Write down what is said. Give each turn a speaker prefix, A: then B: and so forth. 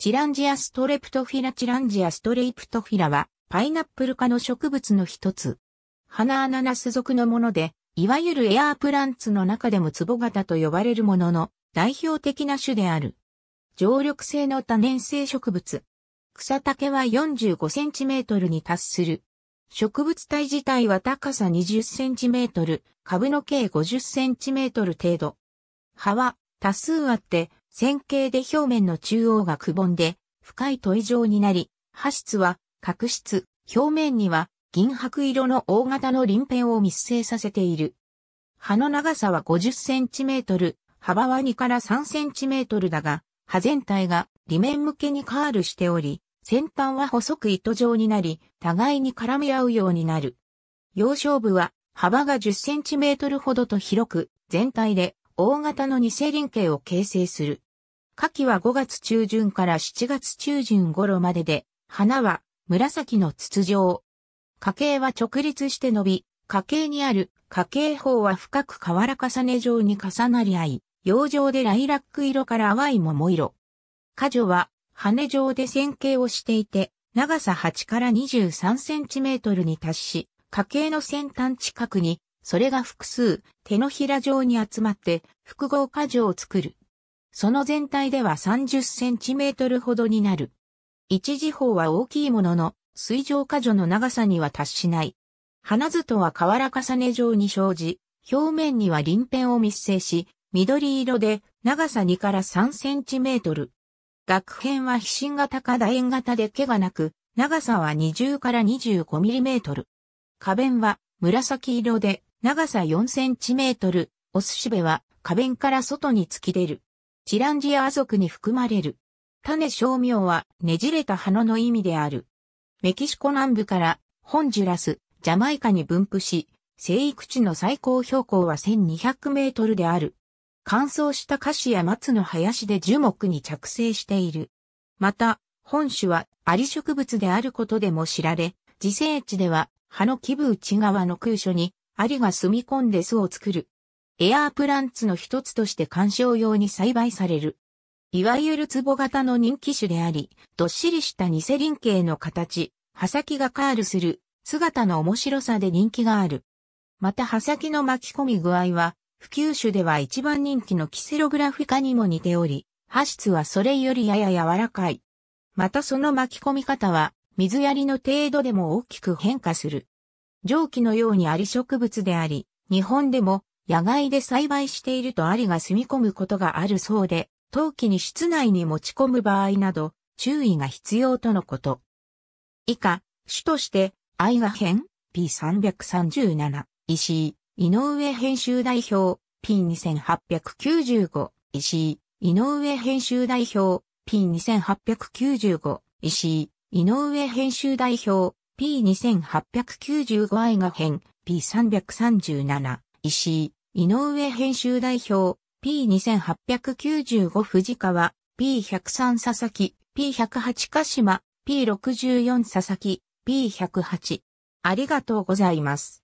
A: チランジアストレプトフィラチランジアストレイプトフィラは、パイナップル科の植物の一つ。花アナナス属のもので、いわゆるエアープランツの中でも壺型と呼ばれるものの代表的な種である。常緑性の多年生植物。草丈は4 5トルに達する。植物体自体は高さ2 0トル、株の計5 0トル程度。葉は多数あって、線形で表面の中央がくぼんで、深い問い状になり、波質は角質、表面には銀白色の大型の鱗片を密生させている。葉の長さは50センチメートル、幅は2から3センチメートルだが、葉全体が裏面向けにカールしており、先端は細く糸状になり、互いに絡み合うようになる。幼少部は幅が10センチメートルほどと広く、全体で大型の偽輪形を形成する。夏季は5月中旬から7月中旬頃までで、花は紫の筒状。花茎は直立して伸び、花茎にある花茎方は深く瓦重ね状に重なり合い、洋上でライラック色から淡い桃色。花女は羽状で線形をしていて、長さ8から23センチメートルに達し、花茎の先端近くに、それが複数、手のひら状に集まって複合花女を作る。その全体では30センチメートルほどになる。一時方は大きいものの、水上過剰の長さには達しない。花図とは瓦重ね状に生じ、表面には鱗片を密生し、緑色で長さ2から3センチメートル。額片は非新型か楕円型で毛がなく、長さは20から25 m m 花弁は紫色で長さ4センチメートル。おすしべは花弁から外に突き出る。チランジア族に含まれる。種小名はねじれた花の意味である。メキシコ南部からホンジュラス、ジャマイカに分布し、生育地の最高標高は1200メートルである。乾燥した菓子や松の林で樹木に着生している。また、本種はアリ植物であることでも知られ、自生地では葉の基部内側の空所にアリが住み込んで巣を作るエアープランツの一つとして観賞用に栽培される。いわゆる壺型の人気種であり、どっしりしたニセ輪形の形、刃先がカールする姿の面白さで人気がある。また刃先の巻き込み具合は、普及種では一番人気のキセログラフィカにも似ており、刃質はそれよりやや柔らかい。またその巻き込み方は、水やりの程度でも大きく変化する。蒸気のようにあり植物であり、日本でも野外で栽培しているとアリが住み込むことがあるそうで、陶器に室内に持ち込む場合など、注意が必要とのこと。以下、主として、愛が編 P337、石井、井上編集代表、P2895、石井、井上編集代表、P2895、石井、井上編集代表、P2895 愛が編 P337、石井、井上編集代表、P2895 藤川、P103 佐々木、P108 鹿島、P64 佐々木、P108。ありがとうございます。